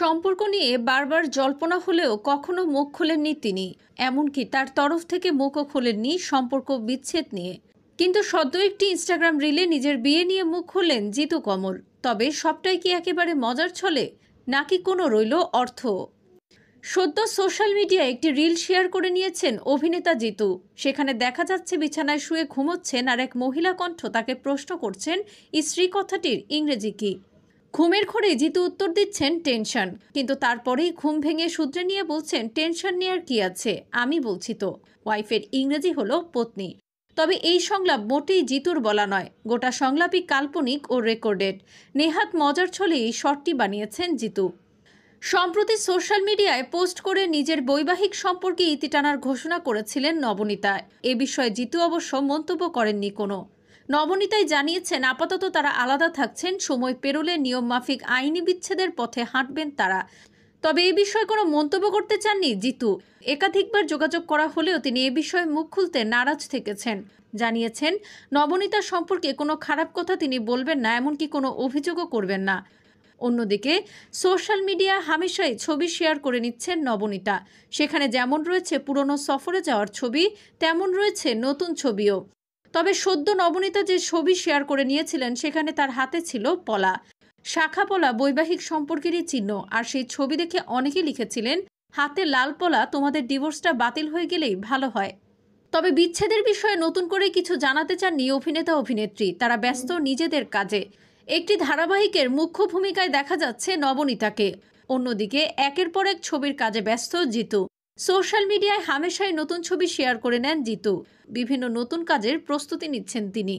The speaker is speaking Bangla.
সম্পর্ক নিয়ে বারবার জল্পনা হলেও কখনো মুখ খোলেননি তিনি এমনকি তার তরফ থেকে মুখও খোলেননি সম্পর্ক বিচ্ছেদ নিয়ে কিন্তু সদ্য একটি ইনস্টাগ্রাম রিলে নিজের বিয়ে নিয়ে মুখ খোলেন জিতু কমল তবে সবটাই কি একেবারে মজার ছলে নাকি কোনো রইল অর্থ সদ্য সোশ্যাল মিডিয়ায় একটি রিল শেয়ার করে নিয়েছেন অভিনেতা জিতু সেখানে দেখা যাচ্ছে বিছানায় শুয়ে ঘুমোচ্ছেন আর এক মহিলা কণ্ঠ তাকে প্রশ্ন করছেন স্ত্রী কথাটির ইংরেজি কী ঘুমের ঘরে জিতু উত্তর দিচ্ছেন টেনশন কিন্তু তারপরেই ঘুম ভেঙে সূত্রে নিয়ে বলছেন টেনশন নিয়ে আর কি আছে আমি বলছি তো ওয়াইফের ইংরেজি হল পত্নী তবে এই সংলাপ মোটেই জিতুর বলা নয় গোটা সংলাপই কাল্পনিক ও রেকর্ডেড নেহাত মজার ছলেই শটটি বানিয়েছেন জিতু সম্প্রতি সোশ্যাল মিডিয়ায় পোস্ট করে নিজের বৈবাহিক সম্পর্কে ইতি টানার ঘোষণা করেছিলেন নবনীতা এ বিষয়ে জিতু অবশ্য মন্তব্য করেননি কোনো নবনীতাই জানিয়েছেন আপাতত তারা আলাদা থাকছেন সময় পেরোলে নিয়ম মাফিক আইনি বিচ্ছেদের পথে হাঁটবেন তারা তবে এ বিষয়ে কোনো মন্তব্য করতে চাননি জিতু একাধিকবার যোগাযোগ করা হলেও তিনি এ বিষয়ে মুখ খুলতে নারাজ থেকেছেন জানিয়েছেন নবনীতা সম্পর্কে কোনো খারাপ কথা তিনি বলবেন না এমনকি কোনো অভিযোগও করবেন না অন্যদিকে সোশ্যাল মিডিয়া হামেশাই ছবি শেয়ার করে নিচ্ছেন নবনীতা সেখানে যেমন রয়েছে পুরনো সফরে যাওয়ার ছবি তেমন রয়েছে নতুন ছবিও তবে সদ্য নবনীতা যে ছবি শেয়ার করে নিয়েছিলেন সেখানে তার হাতে ছিল পলা শাখা পলা বৈবাহিক সম্পর্কেরই চিহ্ন আর সেই ছবি দেখে অনেকে লিখেছিলেন হাতে লাল পলা তোমাদের ডিভোর্সটা বাতিল হয়ে গেলেই ভালো হয় তবে বিচ্ছেদের বিষয়ে নতুন করে কিছু জানাতে চাননি অভিনেতা অভিনেত্রী তারা ব্যস্ত নিজেদের কাজে একটি ধারাবাহিকের মুখ্য ভূমিকায় দেখা যাচ্ছে নবনীতাকে অন্যদিকে একের পর এক ছবির কাজে ব্যস্ত জিতু সোশ্যাল মিডিয়ায় হামেশাই নতুন ছবি শেয়ার করে নেন জিতু বিভিন্ন নতুন কাজের প্রস্তুতি নিচ্ছেন তিনি